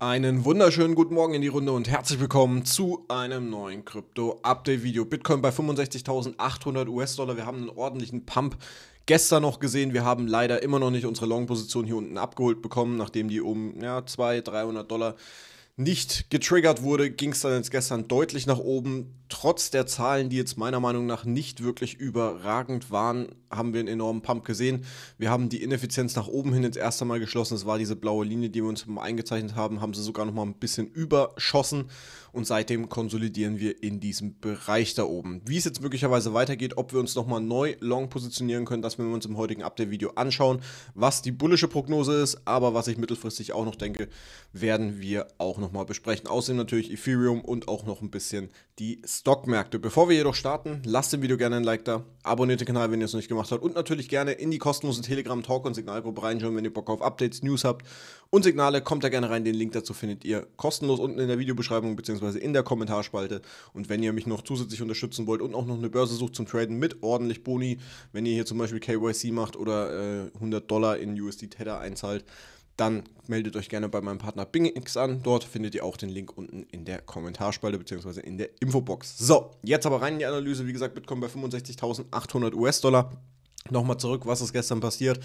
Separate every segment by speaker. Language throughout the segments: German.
Speaker 1: Einen wunderschönen guten Morgen in die Runde und herzlich willkommen zu einem neuen Krypto-Update-Video. Bitcoin bei 65.800 US-Dollar. Wir haben einen ordentlichen Pump gestern noch gesehen. Wir haben leider immer noch nicht unsere Long-Position hier unten abgeholt bekommen, nachdem die um ja, 200, 300 Dollar nicht getriggert wurde, ging es dann jetzt gestern deutlich nach oben. Trotz der Zahlen, die jetzt meiner Meinung nach nicht wirklich überragend waren, haben wir einen enormen Pump gesehen. Wir haben die Ineffizienz nach oben hin ins erste Mal geschlossen. Das war diese blaue Linie, die wir uns mal eingezeichnet haben, haben sie sogar nochmal ein bisschen überschossen und seitdem konsolidieren wir in diesem Bereich da oben. Wie es jetzt möglicherweise weitergeht, ob wir uns nochmal neu long positionieren können, das werden wir uns im heutigen Update Video anschauen, was die bullische Prognose ist, aber was ich mittelfristig auch noch denke, werden wir auch nochmal besprechen. Außerdem natürlich Ethereum und auch noch ein bisschen die Stockmärkte. Bevor wir jedoch starten, lasst dem Video gerne ein Like da, abonniert den Kanal, wenn ihr es noch nicht gemacht habt und natürlich gerne in die kostenlose Telegram Talk und Signalgruppe reinschauen, wenn ihr Bock auf Updates, News habt und Signale, kommt da gerne rein, den Link dazu findet ihr kostenlos unten in der Videobeschreibung bzw. in der Kommentarspalte und wenn ihr mich noch zusätzlich unterstützen wollt und auch noch eine Börse sucht zum Traden mit ordentlich Boni, wenn ihr hier zum Beispiel KYC macht oder äh, 100 Dollar in USD Tether einzahlt, dann meldet euch gerne bei meinem Partner BingX an. Dort findet ihr auch den Link unten in der Kommentarspalte bzw. in der Infobox. So, jetzt aber rein in die Analyse. Wie gesagt, Bitcoin bei 65.800 US-Dollar. Nochmal zurück, was ist gestern passiert?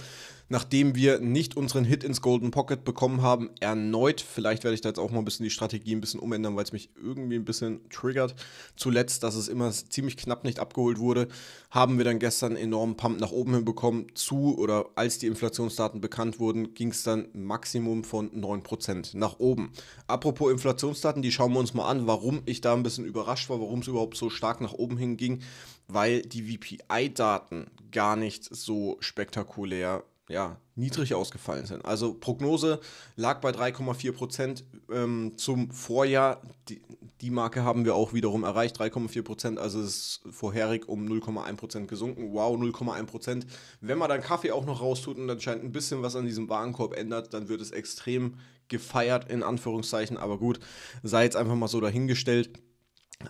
Speaker 1: nachdem wir nicht unseren Hit ins Golden Pocket bekommen haben, erneut. Vielleicht werde ich da jetzt auch mal ein bisschen die Strategie ein bisschen umändern, weil es mich irgendwie ein bisschen triggert. Zuletzt, dass es immer ziemlich knapp nicht abgeholt wurde, haben wir dann gestern einen enormen Pump nach oben hinbekommen. Zu oder als die Inflationsdaten bekannt wurden, ging es dann Maximum von 9% nach oben. Apropos Inflationsdaten, die schauen wir uns mal an, warum ich da ein bisschen überrascht war, warum es überhaupt so stark nach oben hinging, weil die VPI-Daten gar nicht so spektakulär ja, niedrig ausgefallen sind. Also Prognose lag bei 3,4 Prozent ähm, zum Vorjahr. Die, die, Marke haben wir auch wiederum erreicht, 3,4 Prozent. Also es ist vorherig um 0,1 Prozent gesunken. Wow, 0,1 Prozent. Wenn man dann Kaffee auch noch raustut und anscheinend ein bisschen was an diesem Warenkorb ändert, dann wird es extrem gefeiert, in Anführungszeichen. Aber gut, sei jetzt einfach mal so dahingestellt.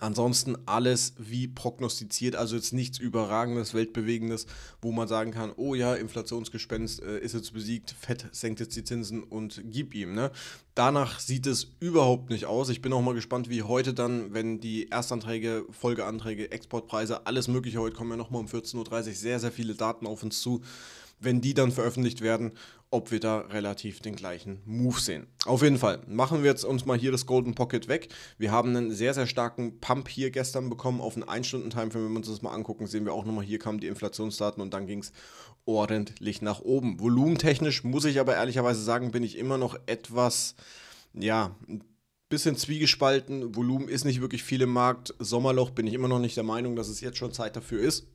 Speaker 1: Ansonsten alles wie prognostiziert, also jetzt nichts Überragendes, Weltbewegendes, wo man sagen kann, oh ja, Inflationsgespenst äh, ist jetzt besiegt, Fett senkt jetzt die Zinsen und gib ihm. Ne? Danach sieht es überhaupt nicht aus. Ich bin auch mal gespannt, wie heute dann, wenn die Erstanträge, Folgeanträge, Exportpreise, alles Mögliche, heute kommen ja nochmal um 14.30 Uhr sehr, sehr viele Daten auf uns zu wenn die dann veröffentlicht werden, ob wir da relativ den gleichen Move sehen. Auf jeden Fall machen wir jetzt uns mal hier das Golden Pocket weg. Wir haben einen sehr, sehr starken Pump hier gestern bekommen auf einen 1-Stunden-Timeframe. Wenn wir uns das mal angucken, sehen wir auch nochmal, hier kamen die Inflationsdaten und dann ging es ordentlich nach oben. Volumentechnisch muss ich aber ehrlicherweise sagen, bin ich immer noch etwas, ja, bisschen zwiegespalten. Volumen ist nicht wirklich viel im Markt. Sommerloch bin ich immer noch nicht der Meinung, dass es jetzt schon Zeit dafür ist.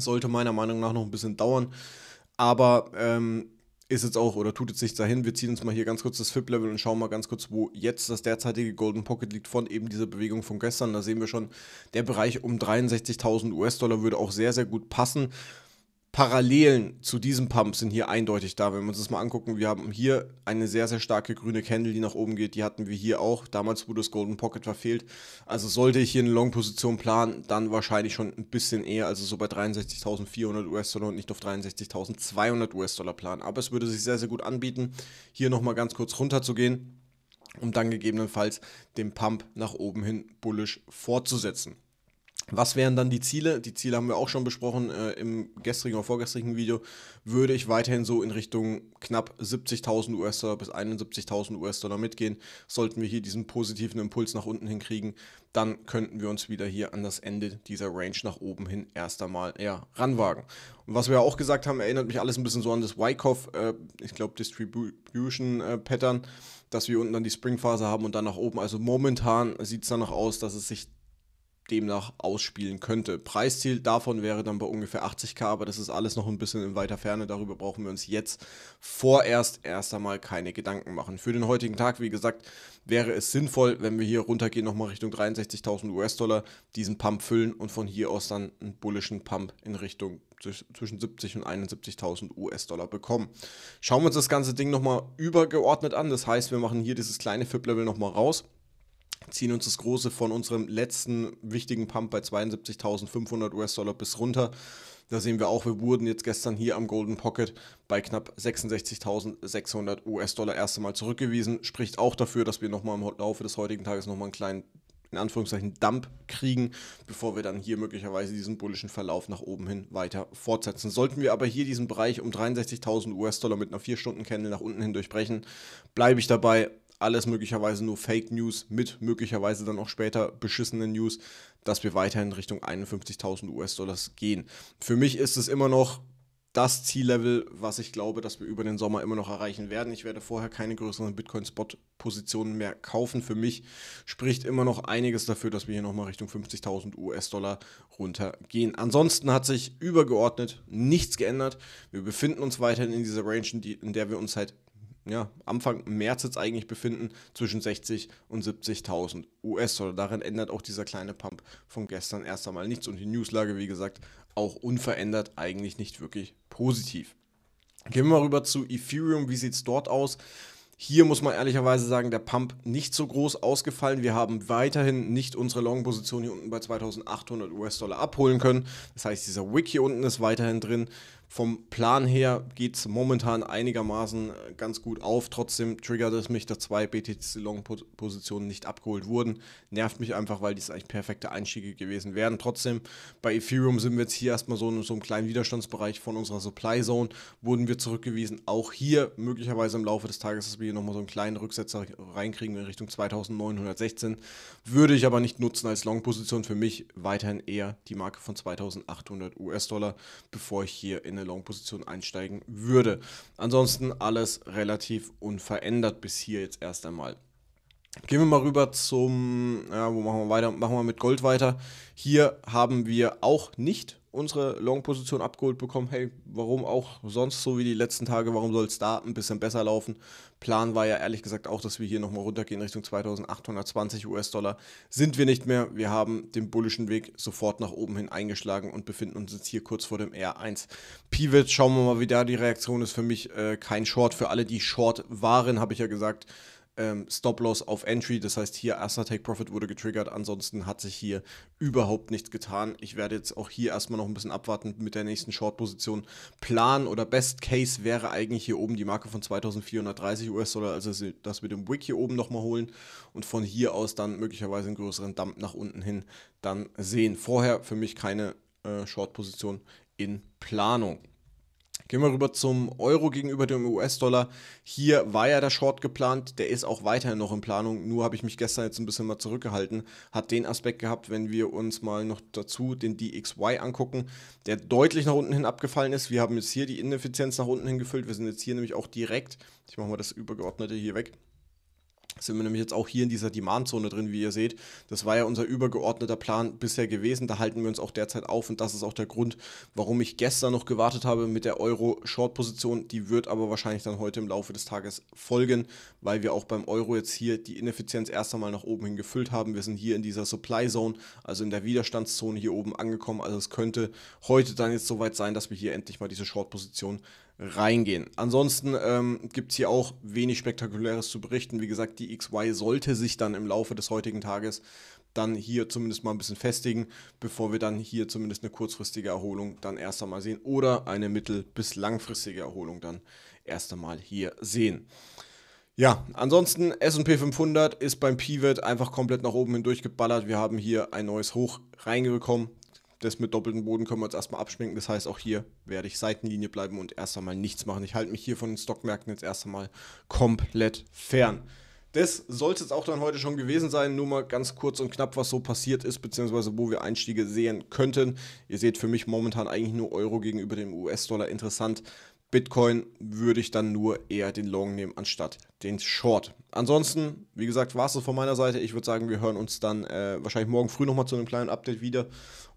Speaker 1: Sollte meiner Meinung nach noch ein bisschen dauern. Aber ähm, ist jetzt auch oder tut jetzt nichts dahin. Wir ziehen uns mal hier ganz kurz das FIP-Level und schauen mal ganz kurz, wo jetzt das derzeitige Golden Pocket liegt von eben dieser Bewegung von gestern. Da sehen wir schon, der Bereich um 63.000 US-Dollar würde auch sehr, sehr gut passen. Parallelen zu diesem Pump sind hier eindeutig da. Wenn wir uns das mal angucken, wir haben hier eine sehr, sehr starke grüne Candle, die nach oben geht. Die hatten wir hier auch. Damals wurde das Golden Pocket verfehlt. Also sollte ich hier eine Long-Position planen, dann wahrscheinlich schon ein bisschen eher, also so bei 63.400 US-Dollar und nicht auf 63.200 US-Dollar planen. Aber es würde sich sehr, sehr gut anbieten, hier nochmal ganz kurz runter zu gehen, um dann gegebenenfalls den Pump nach oben hin bullisch fortzusetzen. Was wären dann die Ziele? Die Ziele haben wir auch schon besprochen äh, im gestrigen oder vorgestrigen Video. Würde ich weiterhin so in Richtung knapp 70.000 US-Dollar bis 71.000 US-Dollar mitgehen. Sollten wir hier diesen positiven Impuls nach unten hinkriegen, dann könnten wir uns wieder hier an das Ende dieser Range nach oben hin erst einmal eher ranwagen. Und was wir auch gesagt haben, erinnert mich alles ein bisschen so an das Wyckoff, äh, ich glaube, Distribution äh, Pattern, dass wir unten dann die Springphase haben und dann nach oben. Also momentan sieht es danach aus, dass es sich demnach ausspielen könnte. Preisziel davon wäre dann bei ungefähr 80k, aber das ist alles noch ein bisschen in weiter Ferne. Darüber brauchen wir uns jetzt vorerst erst einmal keine Gedanken machen. Für den heutigen Tag, wie gesagt, wäre es sinnvoll, wenn wir hier runtergehen, nochmal Richtung 63.000 US-Dollar, diesen Pump füllen und von hier aus dann einen bullischen Pump in Richtung zwischen 70 und 71.000 US-Dollar bekommen. Schauen wir uns das ganze Ding nochmal übergeordnet an. Das heißt, wir machen hier dieses kleine FIP-Level nochmal raus ziehen uns das Große von unserem letzten wichtigen Pump bei 72.500 US-Dollar bis runter. Da sehen wir auch, wir wurden jetzt gestern hier am Golden Pocket bei knapp 66.600 US-Dollar erst einmal zurückgewiesen. Spricht auch dafür, dass wir nochmal im Laufe des heutigen Tages nochmal einen kleinen, in Anführungszeichen, Dump kriegen, bevor wir dann hier möglicherweise diesen bullischen Verlauf nach oben hin weiter fortsetzen. Sollten wir aber hier diesen Bereich um 63.000 US-Dollar mit einer 4-Stunden-Candle nach unten hin durchbrechen, bleibe ich dabei alles möglicherweise nur Fake News mit möglicherweise dann auch später beschissenen News, dass wir weiterhin Richtung 51.000 US-Dollars gehen. Für mich ist es immer noch das Ziellevel, was ich glaube, dass wir über den Sommer immer noch erreichen werden. Ich werde vorher keine größeren Bitcoin-Spot-Positionen mehr kaufen. Für mich spricht immer noch einiges dafür, dass wir hier nochmal Richtung 50.000 US-Dollar runtergehen. Ansonsten hat sich übergeordnet nichts geändert. Wir befinden uns weiterhin in dieser Range, in der wir uns seit halt ja, Anfang März jetzt eigentlich befinden, zwischen 60 und 70.000 US-Dollar. Darin ändert auch dieser kleine Pump von gestern erst einmal nichts und die Newslage, wie gesagt, auch unverändert eigentlich nicht wirklich positiv. Gehen wir mal rüber zu Ethereum. Wie sieht es dort aus? Hier muss man ehrlicherweise sagen, der Pump nicht so groß ausgefallen. Wir haben weiterhin nicht unsere Long-Position hier unten bei 2800 US-Dollar abholen können. Das heißt, dieser Wick hier unten ist weiterhin drin. Vom Plan her geht es momentan einigermaßen äh, ganz gut auf. Trotzdem triggert es mich, dass zwei BTC-Long-Positionen nicht abgeholt wurden. Nervt mich einfach, weil dies eigentlich perfekte Einstiege gewesen wären. Trotzdem, bei Ethereum sind wir jetzt hier erstmal so in so einem kleinen Widerstandsbereich von unserer Supply Zone. Wurden wir zurückgewiesen. Auch hier möglicherweise im Laufe des Tages, dass wir hier nochmal so einen kleinen Rücksetzer reinkriegen in Richtung 2916. Würde ich aber nicht nutzen als Long-Position. Für mich weiterhin eher die Marke von 2800 US-Dollar, bevor ich hier in in eine Long-Position einsteigen würde. Ansonsten alles relativ unverändert bis hier jetzt erst einmal. Gehen wir mal rüber zum, ja, wo machen wir weiter? Machen wir mit Gold weiter. Hier haben wir auch nicht unsere Long-Position abgeholt bekommen. Hey, warum auch sonst so wie die letzten Tage? Warum soll es da ein bisschen besser laufen? Plan war ja ehrlich gesagt auch, dass wir hier nochmal runtergehen Richtung 2820 US-Dollar. Sind wir nicht mehr. Wir haben den bullischen Weg sofort nach oben hin eingeschlagen und befinden uns jetzt hier kurz vor dem R1 Pivot. Schauen wir mal, wie da die Reaktion ist. Für mich äh, kein Short. Für alle, die Short waren, habe ich ja gesagt, ähm, Stop-Loss auf Entry. Das heißt, hier erster Take-Profit wurde getriggert. Ansonsten hat sich hier überhaupt nichts getan. Ich werde jetzt auch hier erstmal noch ein bisschen abwarten mit der nächsten Short-Position. Plan oder Best Case wäre eigentlich hier oben die Marke von 2430 US-Dollar, also dass wir den Wick hier oben nochmal holen und von hier aus dann möglicherweise einen größeren Dump nach unten hin dann sehen. Vorher für mich keine äh, Short-Position in Planung. Gehen wir rüber zum Euro gegenüber dem US-Dollar. Hier war ja der Short geplant, der ist auch weiterhin noch in Planung. Nur habe ich mich gestern jetzt ein bisschen mal zurückgehalten. Hat den Aspekt gehabt, wenn wir uns mal noch dazu den DXY angucken, der deutlich nach unten hin abgefallen ist. Wir haben jetzt hier die Ineffizienz nach unten hin gefüllt. Wir sind jetzt hier nämlich auch direkt, ich mache mal das Übergeordnete hier weg, sind wir nämlich jetzt auch hier in dieser Demandzone drin, wie ihr seht. Das war ja unser übergeordneter Plan bisher gewesen. Da halten wir uns auch derzeit auf und das ist auch der Grund, warum ich gestern noch gewartet habe mit der Euro-Short-Position. Die wird aber wahrscheinlich dann heute im Laufe des Tages folgen, weil wir auch beim Euro jetzt hier die Ineffizienz erst einmal nach oben hin gefüllt haben. Wir sind hier in dieser Supply-Zone, also in der Widerstandszone hier oben angekommen. Also es könnte heute dann jetzt soweit sein, dass wir hier endlich mal diese Short-Position reingehen. Ansonsten ähm, gibt es hier auch wenig Spektakuläres zu berichten. Wie gesagt, die XY sollte sich dann im Laufe des heutigen Tages dann hier zumindest mal ein bisschen festigen, bevor wir dann hier zumindest eine kurzfristige Erholung dann erst einmal sehen oder eine mittel- bis langfristige Erholung dann erst einmal hier sehen. Ja, ansonsten S&P 500 ist beim Pivot einfach komplett nach oben hindurch geballert. Wir haben hier ein neues Hoch reingekommen das mit doppeltem Boden können wir uns erstmal abschminken. Das heißt, auch hier werde ich Seitenlinie bleiben und erst einmal nichts machen. Ich halte mich hier von den Stockmärkten jetzt erst einmal komplett fern. Das sollte es auch dann heute schon gewesen sein. Nur mal ganz kurz und knapp, was so passiert ist, beziehungsweise wo wir Einstiege sehen könnten. Ihr seht für mich momentan eigentlich nur Euro gegenüber dem US-Dollar interessant. Bitcoin würde ich dann nur eher den Long nehmen anstatt den Short. Ansonsten, wie gesagt, war es das von meiner Seite. Ich würde sagen, wir hören uns dann äh, wahrscheinlich morgen früh nochmal zu einem kleinen Update wieder.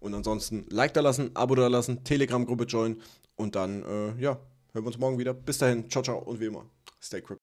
Speaker 1: Und ansonsten Like da lassen, Abo da lassen, Telegram-Gruppe joinen und dann, äh, ja, hören wir uns morgen wieder. Bis dahin, ciao, ciao und wie immer, stay crypto.